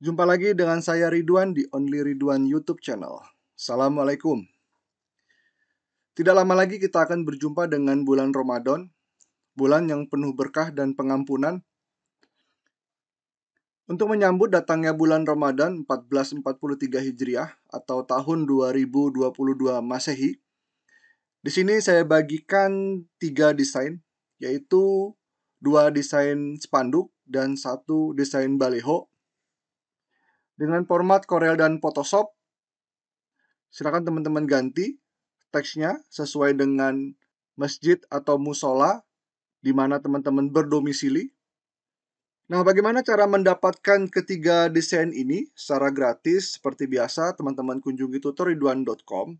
Jumpa lagi dengan saya Ridwan di Only Ridwan YouTube channel. Assalamualaikum. Tidak lama lagi kita akan berjumpa dengan bulan Ramadan, bulan yang penuh berkah dan pengampunan. Untuk menyambut datangnya bulan Ramadan 1443 Hijriah atau tahun 2022 Masehi, di sini saya bagikan tiga desain, yaitu dua desain spanduk dan satu desain baleho dengan format Corel dan Photoshop. Silakan teman-teman ganti teksnya sesuai dengan masjid atau musola di mana teman-teman berdomisili. Nah, bagaimana cara mendapatkan ketiga desain ini secara gratis seperti biasa teman-teman kunjungi tutoriduan.com.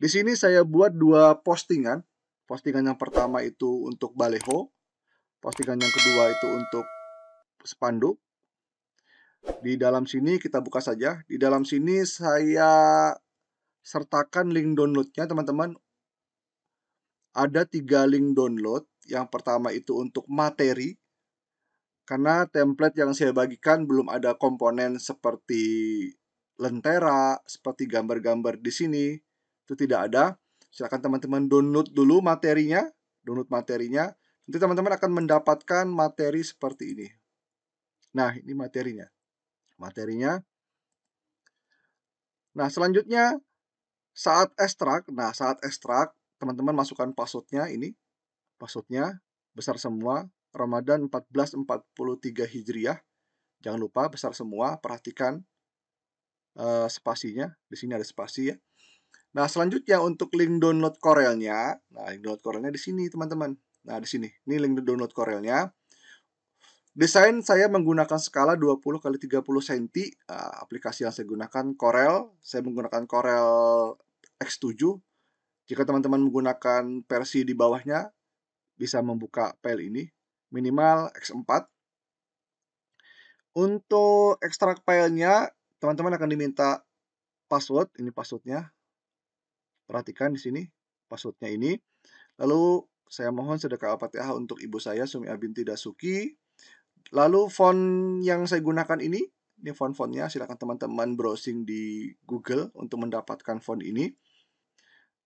Di sini saya buat dua postingan. Postingan yang pertama itu untuk baleho, postingan yang kedua itu untuk spanduk. Di dalam sini kita buka saja. Di dalam sini saya sertakan link downloadnya teman-teman. Ada tiga link download. Yang pertama itu untuk materi. Karena template yang saya bagikan belum ada komponen seperti lentera, seperti gambar-gambar di sini. Itu tidak ada. Silakan teman-teman download dulu materinya. Download materinya. Nanti teman-teman akan mendapatkan materi seperti ini. Nah, ini materinya materinya. Nah, selanjutnya saat ekstrak, nah saat ekstrak teman-teman masukkan passwordnya ini, passwordnya besar semua Ramadan 1443 Hijriah. Jangan lupa besar semua, perhatikan uh, spasinya. Di sini ada spasi ya. Nah, selanjutnya untuk link download Corelnya. Nah, link download Corelnya di sini, teman-teman. Nah, di sini. Ini link download Corelnya. Desain saya menggunakan skala 20 kali 30 cm. Eh, aplikasi yang saya gunakan Corel. Saya menggunakan Corel X7. Jika teman-teman menggunakan versi di bawahnya, bisa membuka file ini. Minimal X4. Untuk ekstrak filenya, teman-teman akan diminta password. Ini passwordnya. Perhatikan di sini passwordnya ini. Lalu saya mohon sedekah al-fatihah untuk ibu saya Sumi Abinti Dasuki Lalu font yang saya gunakan ini, ini font-fontnya, silakan teman-teman browsing di Google untuk mendapatkan font ini.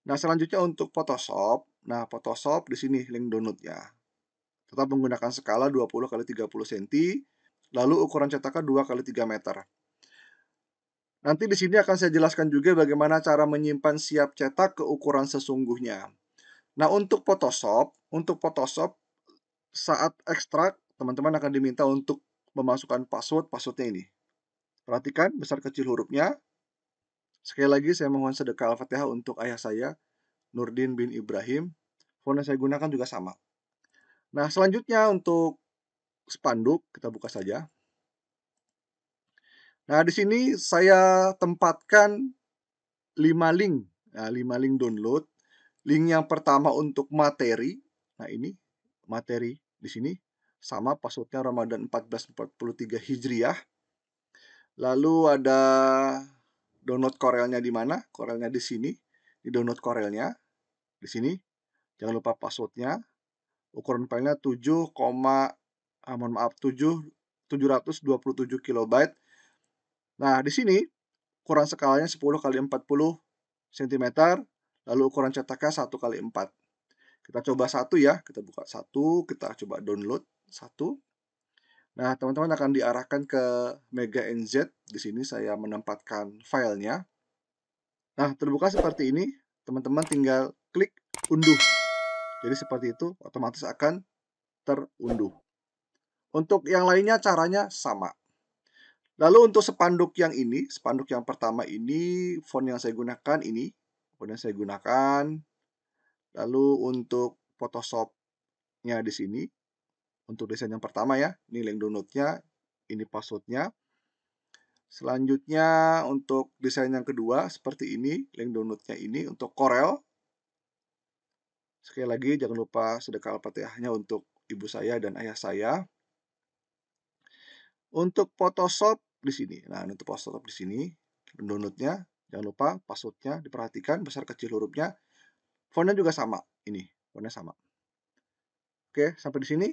Nah, selanjutnya untuk Photoshop. Nah, Photoshop di sini link downloadnya. Tetap menggunakan skala 20 x 30 cm, lalu ukuran cetakan 2 x 3 meter. Nanti di sini akan saya jelaskan juga bagaimana cara menyimpan siap cetak ke ukuran sesungguhnya. Nah, untuk Photoshop, untuk Photoshop saat ekstrak teman-teman akan diminta untuk memasukkan password passwordnya ini. Perhatikan besar kecil hurufnya. Sekali lagi saya mohon sedekah Al-Fatihah untuk ayah saya, Nurdin bin Ibrahim. Font yang saya gunakan juga sama. Nah, selanjutnya untuk spanduk kita buka saja. Nah, di sini saya tempatkan lima link. Nah, 5 link download. Link yang pertama untuk materi. Nah, ini materi di sini sama passwordnya Ramadan 1443 Hijriah. Lalu ada download Corelnya di mana? Corelnya di sini. Di download Corelnya di sini. Jangan lupa passwordnya. Ukuran filenya 7, ah, mohon maaf 7 727 KB. Nah, di sini ukuran skalanya 10 kali 40 cm, lalu ukuran cetaknya 1 kali 4. Kita coba satu ya, kita buka satu, kita coba download satu. Nah, teman-teman akan diarahkan ke Mega NZ. Di sini saya menempatkan filenya. Nah, terbuka seperti ini. Teman-teman tinggal klik unduh. Jadi seperti itu, otomatis akan terunduh. Untuk yang lainnya caranya sama. Lalu untuk sepanduk yang ini, sepanduk yang pertama ini, font yang saya gunakan ini, font yang saya gunakan. Lalu untuk Photoshop-nya di sini, untuk desain yang pertama ya. Ini link downloadnya, ini passwordnya. Selanjutnya untuk desain yang kedua seperti ini, link downloadnya ini untuk Corel. Sekali lagi jangan lupa sedekah al untuk ibu saya dan ayah saya. Untuk Photoshop di sini, nah untuk Photoshop di sini, downloadnya jangan lupa passwordnya diperhatikan besar kecil hurufnya. Fontnya juga sama, ini fontnya sama. Oke, sampai di sini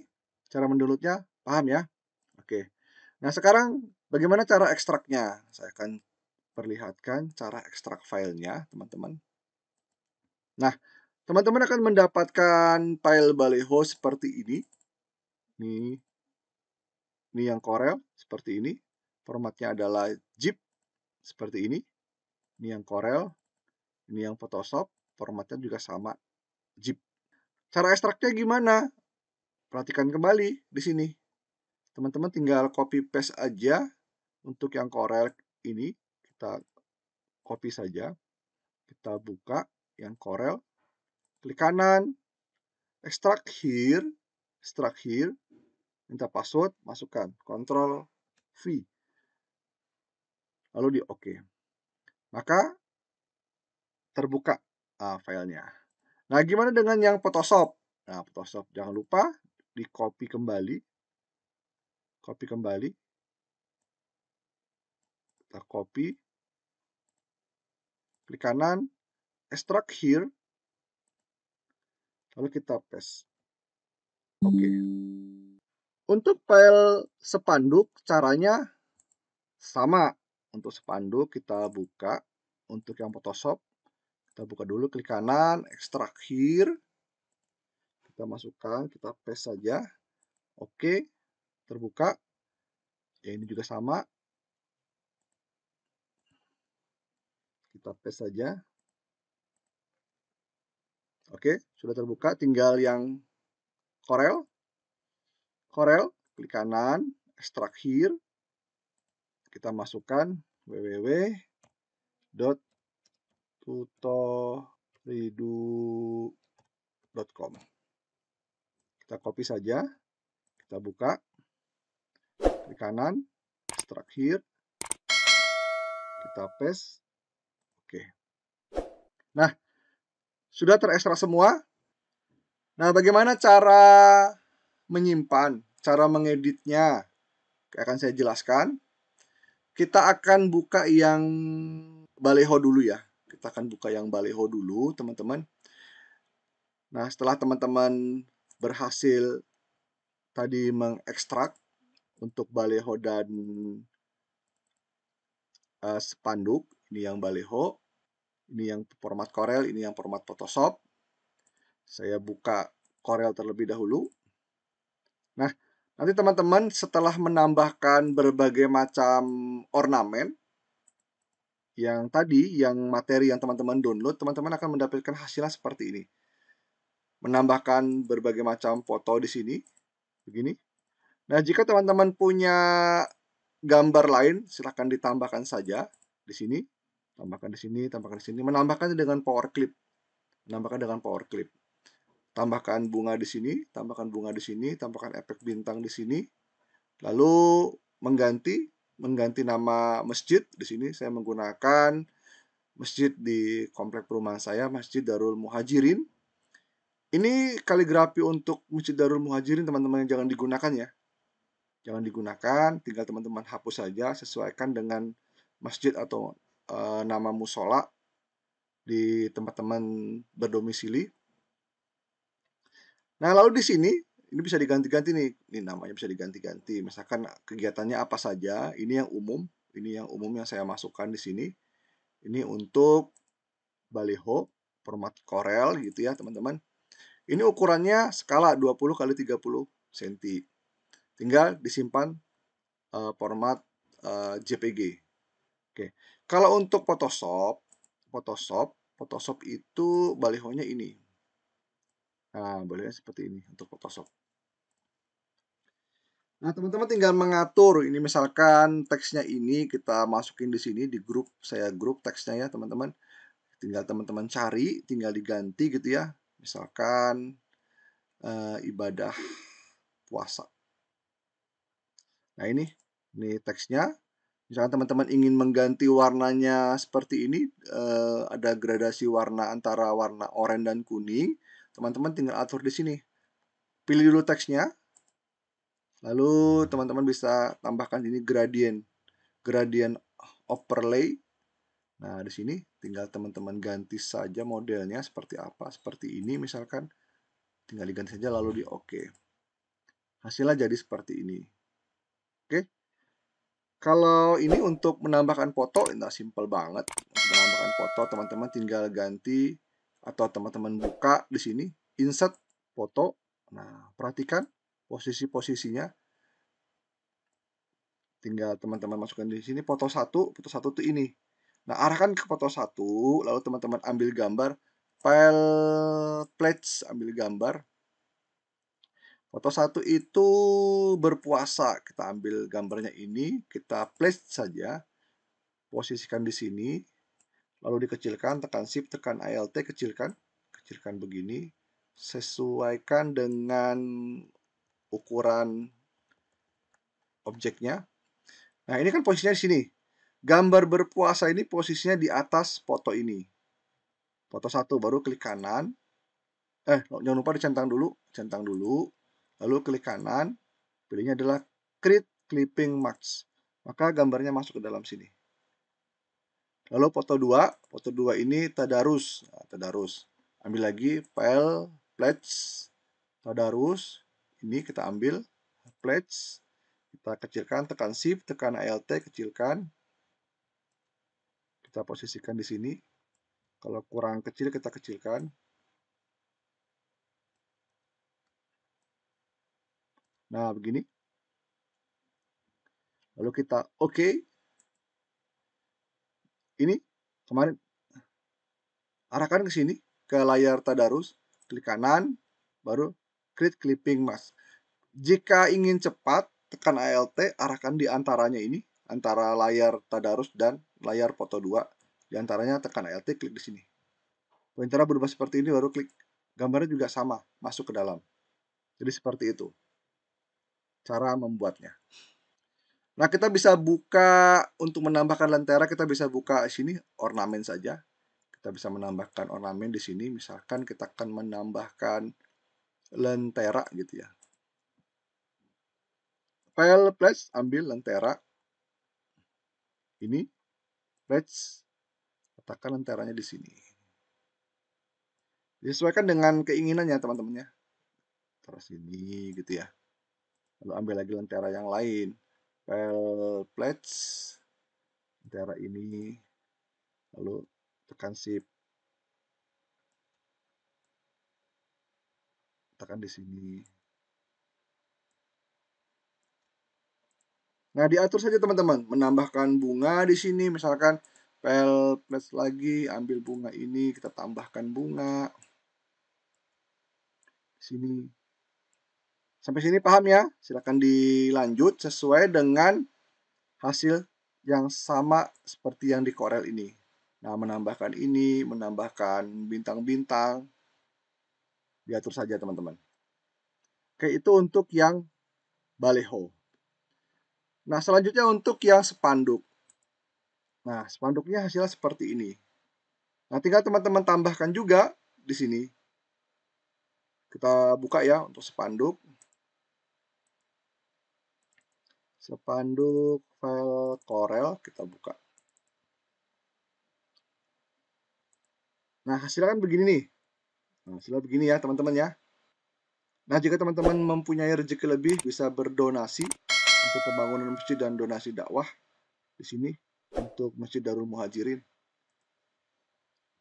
Cara mendownloadnya paham ya? Oke. Nah, sekarang bagaimana cara ekstraknya? Saya akan perlihatkan cara ekstrak filenya, teman-teman. Nah, teman-teman akan mendapatkan file Baleho seperti ini. Ini, ini yang Corel, seperti ini. Formatnya adalah zip, seperti ini. Ini yang Corel, ini yang Photoshop. Formatnya juga sama, zip. Cara ekstraknya gimana? Perhatikan kembali di sini. Teman-teman tinggal copy paste aja untuk yang korel ini kita copy saja. Kita buka yang korel, klik kanan, extract here, extract here, minta password, masukkan Ctrl V. Lalu di OK. Maka terbuka uh, filenya. Nah, gimana dengan yang Photoshop? Nah, Photoshop jangan lupa di copy kembali copy kembali kita copy klik kanan extract here lalu kita paste oke okay. untuk file spanduk caranya sama untuk spanduk kita buka untuk yang Photoshop kita buka dulu klik kanan extract here kita masukkan kita paste saja oke terbuka ya ini juga sama kita paste saja oke sudah terbuka tinggal yang Corel Corel klik kanan extract here kita masukkan www dot tutoridu.com kita copy saja. Kita buka. Klik kanan. Extract here. Kita paste. Oke. Nah, sudah terekstrak semua. Nah, bagaimana cara menyimpan, cara mengeditnya? Akan saya jelaskan. Kita akan buka yang baleho dulu ya. Kita akan buka yang baleho dulu, teman-teman. Nah, setelah teman-teman berhasil tadi mengekstrak untuk baleho dan uh, spanduk. Ini yang baleho, ini yang format korel ini yang format Photoshop. Saya buka korel terlebih dahulu. Nah, nanti teman-teman setelah menambahkan berbagai macam ornamen, yang tadi, yang materi yang teman-teman download, teman-teman akan mendapatkan hasilnya seperti ini menambahkan berbagai macam foto di sini. Begini. Nah, jika teman-teman punya gambar lain, silahkan ditambahkan saja di sini. Tambahkan di sini, tambahkan di sini. Menambahkan dengan power clip. Menambahkan dengan power clip. Tambahkan bunga di sini, tambahkan bunga di sini, tambahkan efek bintang di sini. Lalu mengganti, mengganti nama masjid. Di sini saya menggunakan masjid di komplek perumahan saya, Masjid Darul Muhajirin ini kaligrafi untuk Masjid Darul Muhajirin teman-teman yang jangan digunakan ya. Jangan digunakan, tinggal teman-teman hapus saja sesuaikan dengan masjid atau e, nama musola di tempat teman berdomisili. Nah, lalu di sini ini bisa diganti-ganti nih. Ini namanya bisa diganti-ganti. Misalkan kegiatannya apa saja, ini yang umum, ini yang umum yang saya masukkan di sini. Ini untuk baleho, format korel gitu ya, teman-teman. Ini ukurannya skala 20 kali 30 cm. Tinggal disimpan uh, format uh, eh, JPG. Oke. Kalau untuk Photoshop, Photoshop, Photoshop itu balihonya ini. Nah, balihonya seperti ini untuk Photoshop. Nah, teman-teman tinggal mengatur ini misalkan teksnya ini kita masukin di sini di grup saya grup teksnya ya, teman-teman. Tinggal teman-teman cari, tinggal diganti gitu ya Misalkan uh, ibadah puasa. Nah ini, ini teksnya. Misalkan teman-teman ingin mengganti warnanya seperti ini, uh, ada gradasi warna antara warna oranye dan kuning. Teman-teman tinggal atur di sini. Pilih dulu teksnya. Lalu teman-teman bisa tambahkan ini gradient. Gradient overlay Nah, di sini tinggal teman-teman ganti saja modelnya seperti apa, seperti ini misalkan. Tinggal diganti saja lalu di oke Hasilnya jadi seperti ini. Oke. Kalau ini untuk menambahkan foto, nah simple banget. menambahkan foto, teman-teman tinggal ganti atau teman-teman buka di sini, insert foto. Nah, perhatikan posisi-posisinya tinggal teman-teman masukkan di sini foto satu foto satu itu ini Nah, arahkan ke foto satu, lalu teman-teman ambil gambar file pledge, ambil gambar. Foto satu itu berpuasa. Kita ambil gambarnya ini, kita place saja. Posisikan di sini. Lalu dikecilkan, tekan shift, tekan ALT, kecilkan. Kecilkan begini. Sesuaikan dengan ukuran objeknya. Nah, ini kan posisinya di sini. Gambar berpuasa ini posisinya di atas foto ini. Foto satu baru klik kanan. Eh, jangan lupa dicentang dulu, centang dulu. Lalu klik kanan, pilihnya adalah create clipping max. Maka gambarnya masuk ke dalam sini. Lalu foto 2, foto 2 ini tadarus, nah, tadarus. Ambil lagi file pledge tadarus. Ini kita ambil pledge kita kecilkan tekan shift tekan alt kecilkan kita posisikan di sini. Kalau kurang kecil kita kecilkan. Nah, begini. Lalu kita oke. Okay. Ini kemarin arahkan ke sini ke layar tadarus, klik kanan, baru create clipping mask. Jika ingin cepat, tekan ALT, arahkan di antaranya ini, antara layar tadarus dan layar foto 2, di antaranya tekan Alt klik di sini. Pointernya berubah seperti ini baru klik. Gambarnya juga sama, masuk ke dalam. Jadi seperti itu. Cara membuatnya. Nah, kita bisa buka untuk menambahkan lentera, kita bisa buka sini ornamen saja. Kita bisa menambahkan ornamen di sini. Misalkan kita akan menambahkan lentera gitu ya. File plus ambil lentera. Ini Let's letakkan lenteranya di sini. Disesuaikan dengan keinginannya teman temannya ya. Taruh sini gitu ya. Lalu ambil lagi lentera yang lain. File plates. Lentera ini. Lalu tekan shift. Tekan di sini. Nah, diatur saja teman-teman, menambahkan bunga di sini misalkan pel plus lagi ambil bunga ini kita tambahkan bunga sini sampai sini paham ya silahkan dilanjut sesuai dengan hasil yang sama seperti yang di Corel ini nah menambahkan ini menambahkan bintang-bintang diatur saja teman-teman oke itu untuk yang baleho Nah, selanjutnya untuk yang spanduk. Nah, spanduknya hasilnya seperti ini. Nah, tinggal teman-teman tambahkan juga di sini. Kita buka ya untuk spanduk. Spanduk file Corel kita buka. Nah, hasilnya kan begini nih. Nah, hasilnya begini ya, teman-teman ya. Nah, jika teman-teman mempunyai rezeki lebih, bisa berdonasi untuk pembangunan masjid dan donasi dakwah di sini untuk Masjid Darul Muhajirin.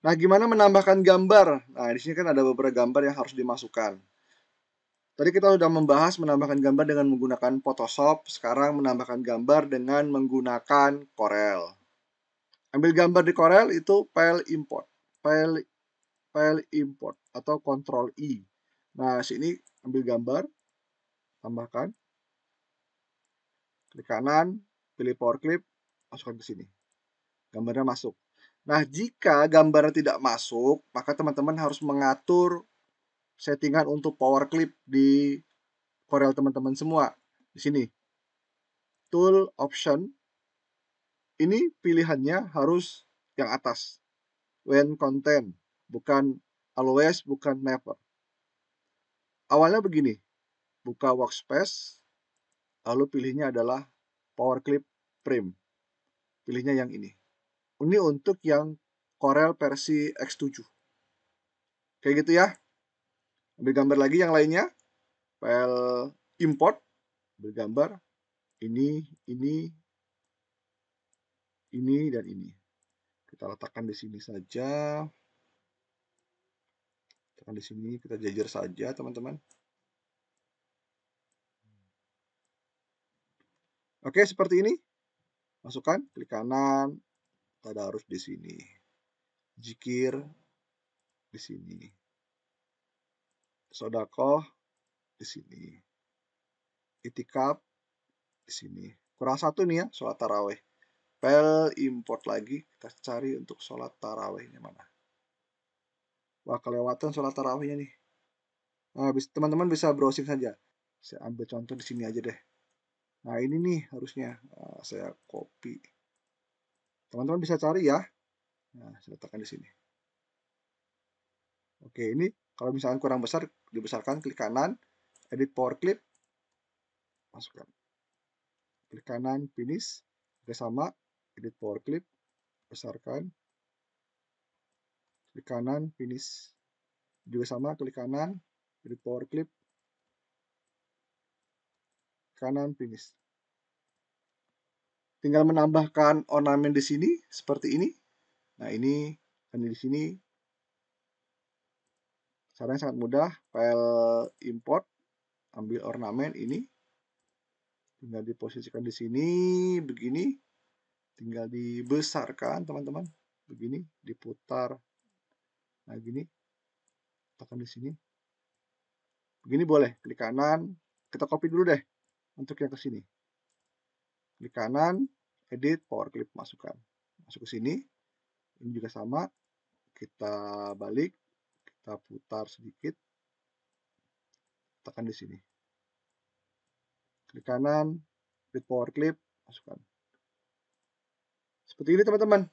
Nah, gimana menambahkan gambar? Nah, di sini kan ada beberapa gambar yang harus dimasukkan. Tadi kita sudah membahas menambahkan gambar dengan menggunakan Photoshop, sekarang menambahkan gambar dengan menggunakan Corel. Ambil gambar di Corel itu file import, file file import atau Ctrl I. E. Nah, sini ambil gambar, tambahkan klik kanan, pilih power clip, masukkan ke sini. Gambarnya masuk. Nah, jika gambarnya tidak masuk, maka teman-teman harus mengatur settingan untuk power clip di Corel teman-teman semua. Di sini. Tool option. Ini pilihannya harus yang atas. When content, bukan always, bukan never. Awalnya begini. Buka workspace, lalu pilihnya adalah power clip prime. pilihnya yang ini ini untuk yang Corel versi X7 kayak gitu ya ambil gambar lagi yang lainnya file import ambil gambar ini ini ini dan ini kita letakkan di sini saja letakkan di sini kita jajar saja teman-teman Oke, seperti ini. Masukkan, klik kanan, tadarus di sini. Jikir di sini. Sodakoh di sini. Itikaf di sini. Kurang satu nih ya, sholat taraweh. Pel import lagi, kita cari untuk sholat tarawehnya mana. Wah, kelewatan sholat tarawehnya nih. Nah, teman-teman bisa browsing saja. Saya ambil contoh di sini aja deh. Nah ini nih harusnya nah, saya copy. Teman-teman bisa cari ya. Nah saya letakkan di sini. Oke ini kalau misalkan kurang besar dibesarkan klik kanan, edit power clip, masukkan. Klik kanan finish, oke sama edit power clip, besarkan. Klik kanan finish, juga sama klik kanan, edit power clip, kanan finish, Tinggal menambahkan ornamen di sini seperti ini. Nah, ini hanya di sini caranya sangat mudah file import ambil ornamen ini tinggal diposisikan di sini begini tinggal dibesarkan teman-teman begini diputar nah gini tekan di sini begini boleh klik kanan kita copy dulu deh untuk yang ke sini. Klik kanan, edit, power clip masukkan. Masuk ke sini. Ini juga sama. Kita balik, kita putar sedikit. Tekan di sini. Klik kanan, edit power clip, masukkan. Seperti ini teman-teman.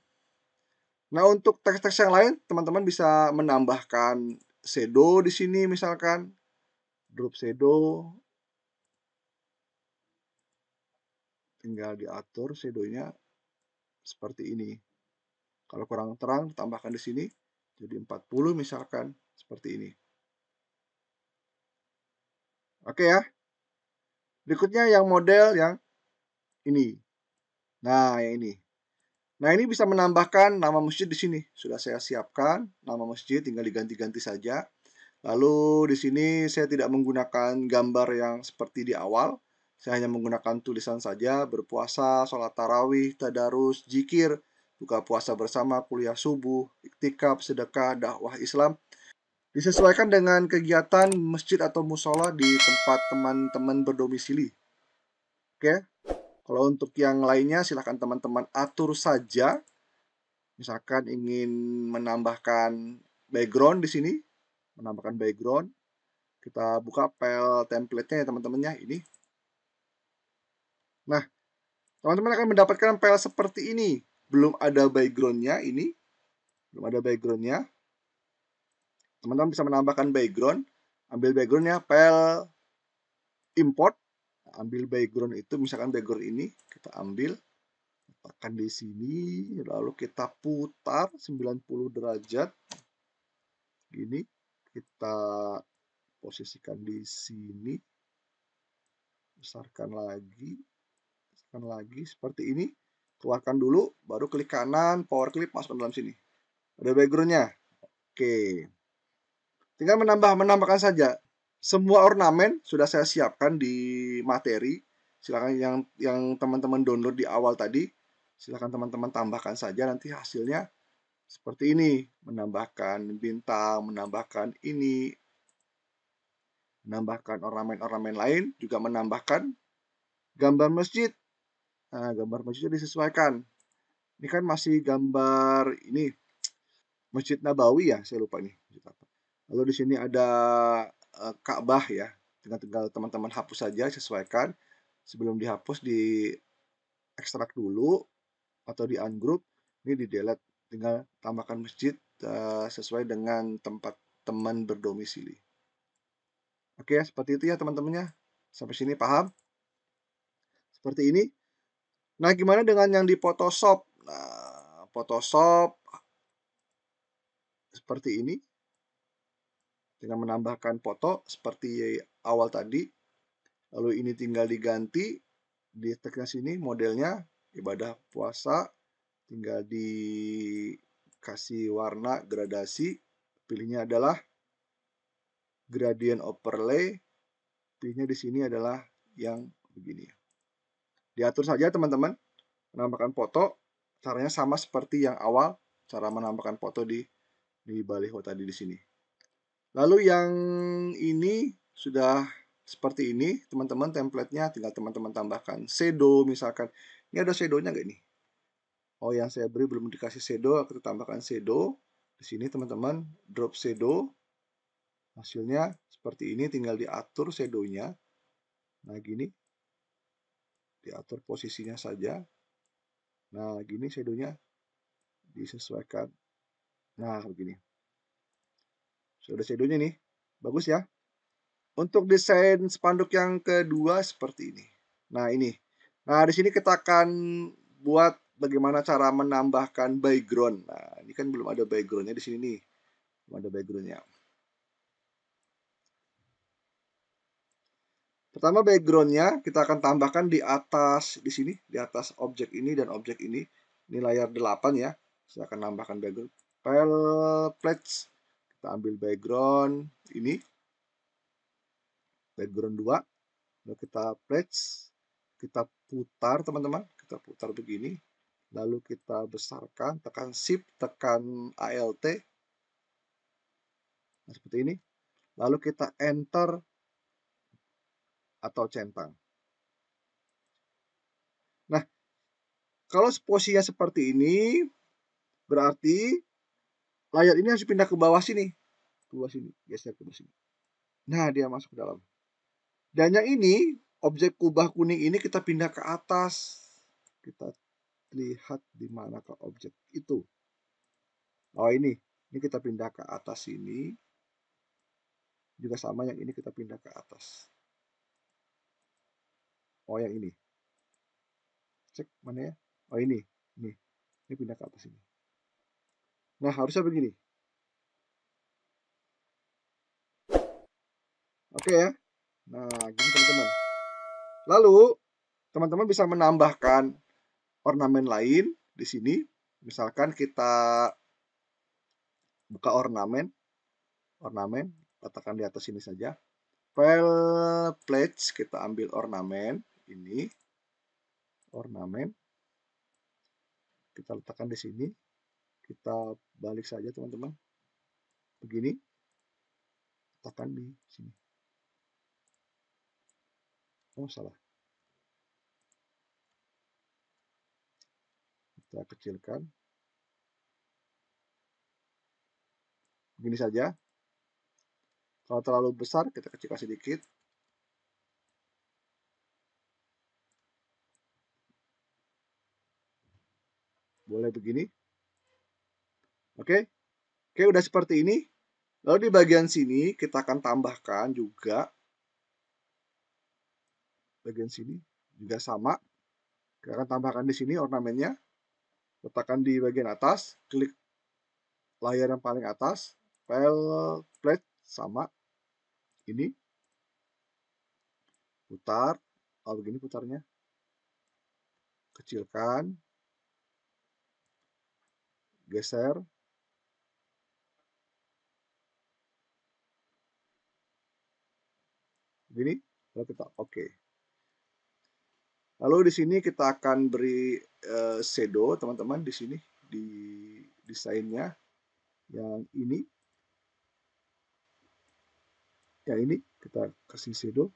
Nah, untuk teks-teks yang lain, teman-teman bisa menambahkan shadow di sini misalkan. Drop shadow tinggal diatur shadow seperti ini. Kalau kurang terang, tambahkan di sini. Jadi 40 misalkan, seperti ini. Oke ya. Berikutnya yang model yang ini. Nah, yang ini. Nah, ini bisa menambahkan nama masjid di sini. Sudah saya siapkan nama masjid, tinggal diganti-ganti saja. Lalu di sini saya tidak menggunakan gambar yang seperti di awal, saya hanya menggunakan tulisan saja, berpuasa, sholat tarawih, tadarus, jikir, buka puasa bersama, kuliah subuh, iktikaf, sedekah, dakwah Islam. Disesuaikan dengan kegiatan masjid atau musola di tempat teman-teman berdomisili. Oke, kalau untuk yang lainnya silahkan teman-teman atur saja. Misalkan ingin menambahkan background di sini, menambahkan background, kita buka file template-nya ya teman-temannya ini Nah, teman-teman akan mendapatkan file seperti ini. Belum ada backgroundnya ini. Belum ada backgroundnya. Teman-teman bisa menambahkan background. Ambil backgroundnya, file import. Nah, ambil background itu, misalkan background ini. Kita ambil, letakkan di sini. Lalu kita putar 90 derajat. Gini. Kita posisikan di sini. Besarkan lagi tekan lagi seperti ini keluarkan dulu baru klik kanan power clip masukkan dalam sini ada backgroundnya oke tinggal menambah menambahkan saja semua ornamen sudah saya siapkan di materi silahkan yang yang teman-teman download di awal tadi silahkan teman-teman tambahkan saja nanti hasilnya seperti ini menambahkan bintang menambahkan ini menambahkan ornamen-ornamen lain juga menambahkan gambar masjid Nah, gambar masjidnya disesuaikan. Ini kan masih gambar ini Masjid Nabawi ya, saya lupa nih. Lalu di sini ada uh, Ka'bah ya. Tinggal tinggal teman-teman hapus saja, sesuaikan. Sebelum dihapus di ekstrak dulu atau di ungroup. Ini di delete, tinggal tambahkan masjid eh, sesuai dengan tempat teman berdomisili. Oke ya, seperti itu ya teman-temannya. Sampai sini paham? Seperti ini Nah, gimana dengan yang di Photoshop? Nah, Photoshop seperti ini. Dengan menambahkan foto seperti awal tadi. Lalu ini tinggal diganti di tekan sini modelnya ibadah puasa tinggal dikasih warna gradasi pilihnya adalah gradient overlay pilihnya di sini adalah yang begini ya Diatur saja teman-teman menambahkan foto caranya sama seperti yang awal cara menambahkan foto di di baliho tadi di sini. Lalu yang ini sudah seperti ini, teman-teman templatenya tinggal teman-teman tambahkan shadow misalkan. Ini ada shadownya gak ini Oh yang saya beri belum dikasih shadow, kita tambahkan shadow. Di sini teman-teman drop shadow. Hasilnya seperti ini, tinggal diatur shadownya. Nah gini, diatur posisinya saja nah gini shadownya disesuaikan nah begini sudah shadownya nih bagus ya untuk desain spanduk yang kedua seperti ini nah ini nah di sini kita akan buat bagaimana cara menambahkan background nah ini kan belum ada backgroundnya di sini nih belum ada backgroundnya Pertama backgroundnya kita akan tambahkan di atas di sini, di atas objek ini dan objek ini. Ini layar 8 ya. Saya akan tambahkan background. File plates. Kita ambil background ini. Background 2. Lalu kita plates. Kita putar teman-teman. Kita putar begini. Lalu kita besarkan. Tekan shift, tekan alt. Nah, seperti ini. Lalu kita enter atau centang. Nah, kalau posisinya seperti ini, berarti layar ini harus pindah ke bawah sini. Ke bawah sini, geser ke bawah sini. Nah, dia masuk ke dalam. Dan yang ini, objek kubah kuning ini kita pindah ke atas. Kita lihat di mana ke objek itu. Oh, ini. Ini kita pindah ke atas sini. Juga sama yang ini kita pindah ke atas oh yang ini cek mana ya oh ini ini ini pindah ke atas ini nah harusnya begini oke ya nah gini teman-teman lalu teman-teman bisa menambahkan ornamen lain di sini misalkan kita buka ornamen ornamen letakkan di atas sini saja file pledge kita ambil ornamen ini ornamen kita letakkan di sini kita balik saja teman-teman begini letakkan di sini oh salah kita kecilkan begini saja kalau terlalu besar kita kecilkan sedikit Boleh begini. Oke. Oke, udah seperti ini. Lalu di bagian sini kita akan tambahkan juga bagian sini juga sama. Kita akan tambahkan di sini ornamennya. Letakkan di bagian atas, klik layar yang paling atas, file plate sama ini. Putar, oh begini putarnya. Kecilkan, geser gini, lalu kita oke okay. lalu di sini kita akan beri uh, shadow teman-teman di sini di desainnya yang ini yang ini kita kasih shadow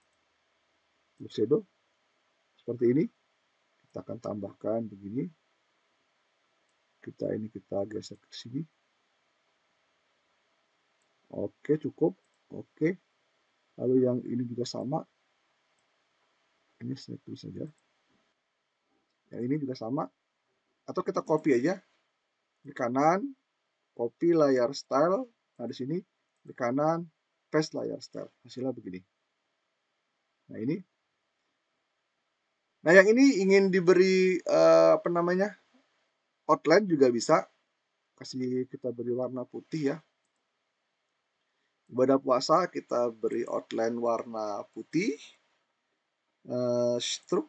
shadow seperti ini kita akan tambahkan begini kita ini kita geser ke sini oke cukup oke lalu yang ini juga sama ini saya tulis saja yang ini juga sama atau kita copy aja di kanan copy layar style nah di sini di kanan paste layar style hasilnya begini nah ini nah yang ini ingin diberi uh, apa namanya outline juga bisa kasih kita beri warna putih ya ibadah puasa kita beri outline warna putih uh, eh, struk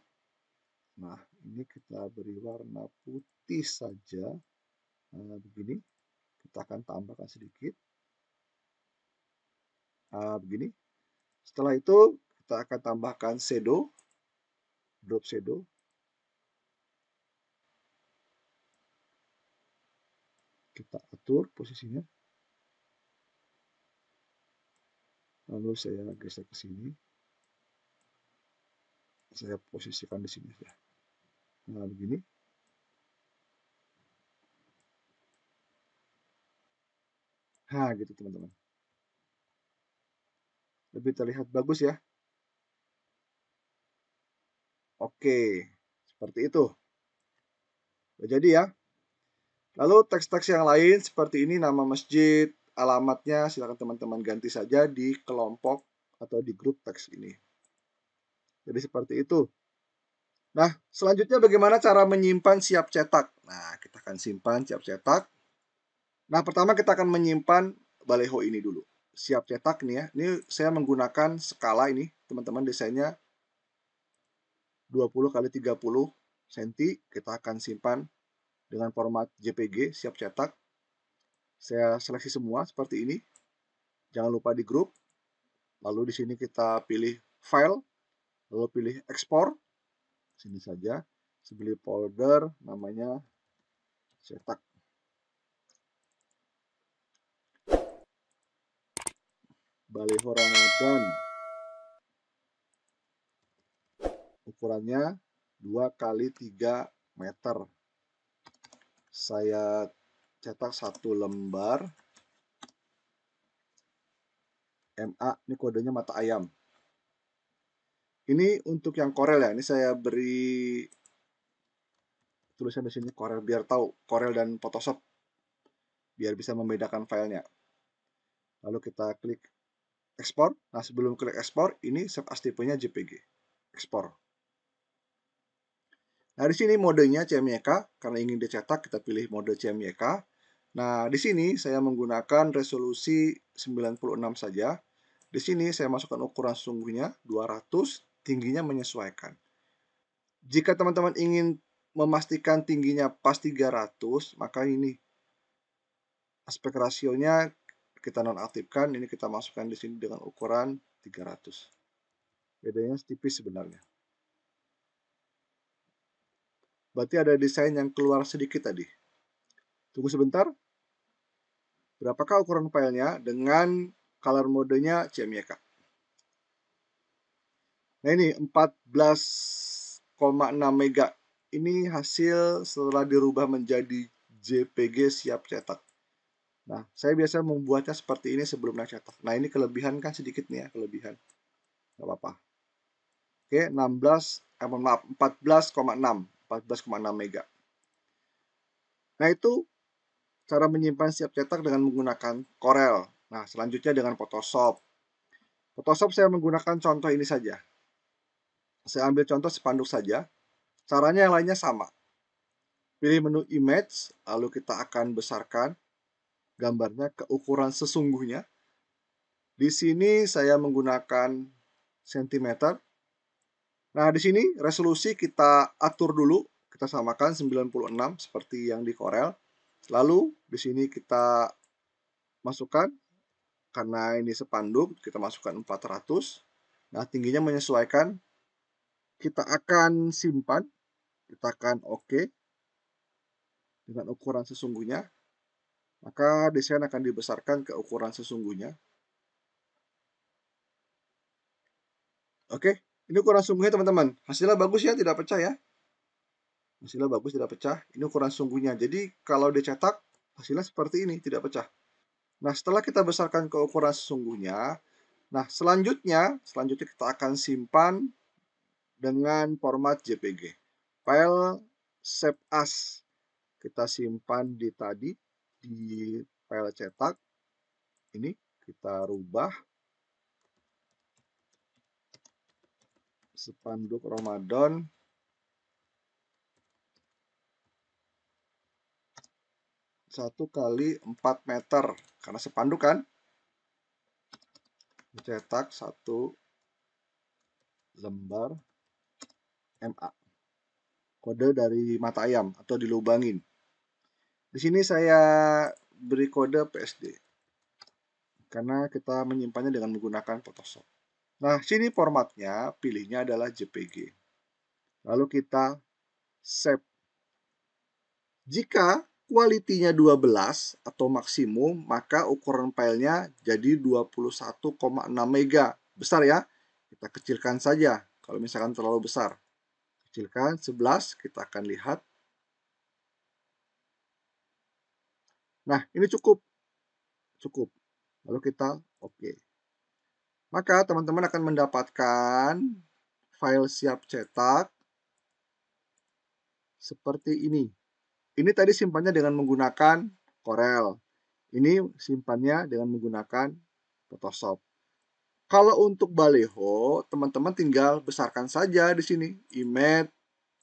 nah ini kita beri warna putih saja uh, begini kita akan tambahkan sedikit uh, begini setelah itu kita akan tambahkan shadow drop shadow kita atur posisinya lalu saya geser ke sini saya posisikan di sini ya nah begini ha gitu teman-teman lebih terlihat bagus ya oke seperti itu jadi ya Lalu teks-teks yang lain seperti ini nama masjid, alamatnya silakan teman-teman ganti saja di kelompok atau di grup teks ini. Jadi seperti itu. Nah, selanjutnya bagaimana cara menyimpan siap cetak? Nah, kita akan simpan siap cetak. Nah, pertama kita akan menyimpan baleho ini dulu. Siap cetak nih ya. Ini saya menggunakan skala ini, teman-teman desainnya 20 x 30 cm. Kita akan simpan dengan format JPG siap cetak. Saya seleksi semua seperti ini. Jangan lupa di grup. Lalu di sini kita pilih file, lalu pilih ekspor. Sini saja, sebeli folder namanya cetak. Baliho Ramadan. Ukurannya 2 kali 3 meter saya cetak satu lembar MA ini kodenya mata ayam ini untuk yang Corel ya ini saya beri tulisan di sini korel biar tahu Corel dan Photoshop biar bisa membedakan filenya lalu kita klik ekspor nah sebelum klik ekspor ini save as tipenya JPG ekspor Nah, di sini modenya CMYK, karena ingin dicetak kita pilih mode CMYK. Nah, di sini saya menggunakan resolusi 96 saja. Di sini saya masukkan ukuran sungguhnya 200, tingginya menyesuaikan. Jika teman-teman ingin memastikan tingginya pas 300, maka ini aspek rasionya kita nonaktifkan, ini kita masukkan di sini dengan ukuran 300. Bedanya tipis sebenarnya. Berarti ada desain yang keluar sedikit tadi. Tunggu sebentar. Berapakah ukuran filenya dengan color modenya CMYK? Nah ini 14,6 mega. Ini hasil setelah dirubah menjadi JPG siap cetak. Nah, saya biasa membuatnya seperti ini sebelum naik cetak. Nah, ini kelebihan kan sedikit nih ya, kelebihan. Gak apa-apa. Oke, 16, eh, maaf, 14,6. 14,6 mega. Nah itu cara menyimpan siap cetak dengan menggunakan Corel. Nah selanjutnya dengan Photoshop. Photoshop saya menggunakan contoh ini saja. Saya ambil contoh sepanduk saja. Caranya yang lainnya sama. Pilih menu image, lalu kita akan besarkan gambarnya ke ukuran sesungguhnya. Di sini saya menggunakan sentimeter Nah, di sini resolusi kita atur dulu, kita samakan 96 seperti yang di Corel. Lalu di sini kita masukkan karena ini sepanduk, kita masukkan 400. Nah, tingginya menyesuaikan. Kita akan simpan, kita akan oke dengan ukuran sesungguhnya. Maka desain akan dibesarkan ke ukuran sesungguhnya. Oke, ini ukuran sungguhnya teman-teman. Hasilnya bagus ya, tidak pecah ya. Hasilnya bagus, tidak pecah. Ini ukuran sungguhnya. Jadi kalau dicetak, hasilnya seperti ini, tidak pecah. Nah, setelah kita besarkan ke ukuran sesungguhnya, nah selanjutnya, selanjutnya kita akan simpan dengan format JPG. File save as. Kita simpan di tadi, di file cetak. Ini kita rubah sepanduk Ramadan satu kali empat meter karena sepanduk kan cetak satu lembar MA kode dari mata ayam atau dilubangin di sini saya beri kode PSD karena kita menyimpannya dengan menggunakan Photoshop Nah, sini formatnya, pilihnya adalah JPG. Lalu kita save. Jika kualitinya 12 atau maksimum, maka ukuran filenya jadi 21,6 mega. Besar ya? Kita kecilkan saja kalau misalkan terlalu besar. Kecilkan 11, kita akan lihat. Nah, ini cukup. Cukup. Lalu kita oke. Okay. Maka teman-teman akan mendapatkan file siap cetak seperti ini. Ini tadi simpannya dengan menggunakan Corel. Ini simpannya dengan menggunakan Photoshop. Kalau untuk baleho, teman-teman tinggal besarkan saja di sini. Image,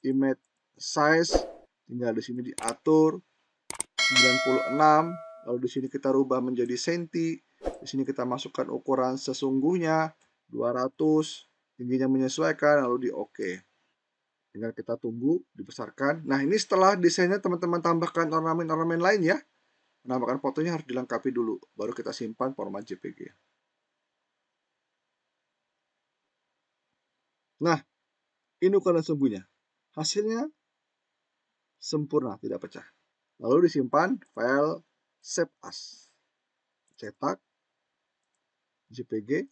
image size, tinggal di sini diatur. 96, lalu di sini kita rubah menjadi senti. Di sini kita masukkan ukuran sesungguhnya 200, tingginya menyesuaikan, lalu di OK. Tinggal kita tunggu, dibesarkan. Nah, ini setelah desainnya teman-teman tambahkan ornamen-ornamen lain ya. Menambahkan fotonya harus dilengkapi dulu, baru kita simpan format JPG. Nah, ini ukuran sesungguhnya. Hasilnya sempurna, tidak pecah. Lalu disimpan file save as. Cetak, JPG.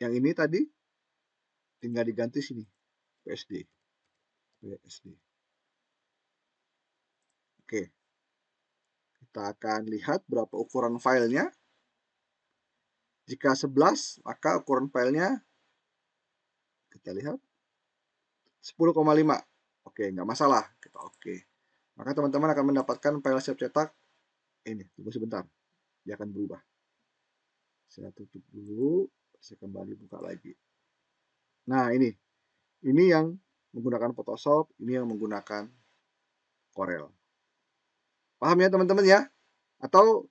Yang ini tadi tinggal diganti sini PSD. PSD. Oke. Kita akan lihat berapa ukuran filenya. Jika 11, maka ukuran filenya kita lihat 10,5. Oke, nggak masalah. Kita oke. Maka teman-teman akan mendapatkan file siap cetak ini. Tunggu sebentar. Dia akan berubah. Saya tutup dulu, saya kembali buka lagi. Nah, ini. Ini yang menggunakan Photoshop, ini yang menggunakan Corel. Paham ya teman-teman ya? Atau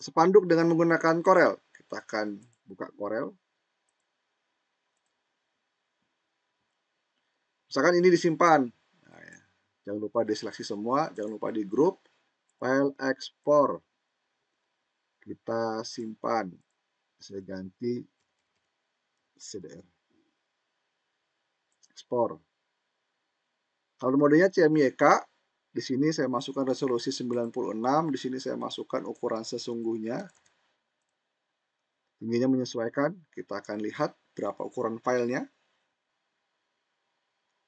sepanduk dengan menggunakan Corel. Kita akan buka Corel. Misalkan ini disimpan. Nah, ya. Jangan lupa diseleksi semua, jangan lupa di grup, file export Kita simpan saya ganti CDR spor kalau modenya CMYK di sini saya masukkan resolusi 96 di sini saya masukkan ukuran sesungguhnya tingginya menyesuaikan kita akan lihat berapa ukuran filenya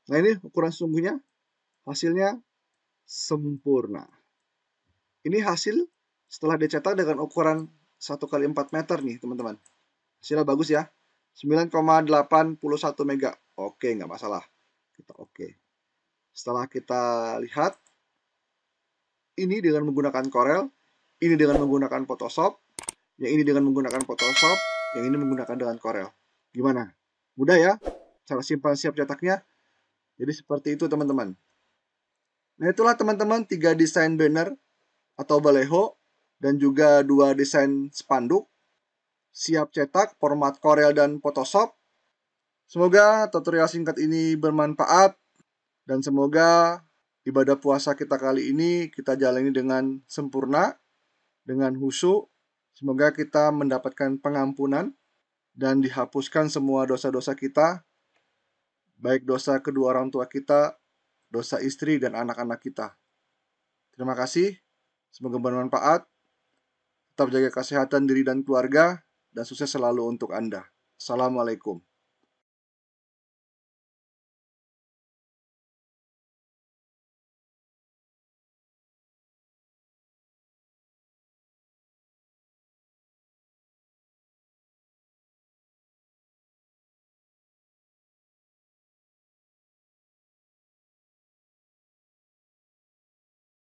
nah ini ukuran sesungguhnya hasilnya sempurna ini hasil setelah dicetak dengan ukuran 1 kali 4 meter nih teman-teman. Sinyal bagus ya. 9,81 mega. Oke, nggak masalah. Kita oke. Setelah kita lihat, ini dengan menggunakan Corel, ini dengan menggunakan Photoshop, yang ini dengan menggunakan Photoshop, yang ini menggunakan dengan Corel. Gimana? Mudah ya? Cara simpan siap cetaknya? Jadi seperti itu teman-teman. Nah itulah teman-teman tiga desain banner atau baleho dan juga dua desain spanduk. Siap cetak format Corel dan Photoshop. Semoga tutorial singkat ini bermanfaat dan semoga ibadah puasa kita kali ini kita jalani dengan sempurna, dengan husu. Semoga kita mendapatkan pengampunan dan dihapuskan semua dosa-dosa kita, baik dosa kedua orang tua kita, dosa istri dan anak-anak kita. Terima kasih, semoga bermanfaat. Tetap jaga kesehatan diri dan keluarga, dan sukses selalu untuk Anda. Assalamualaikum.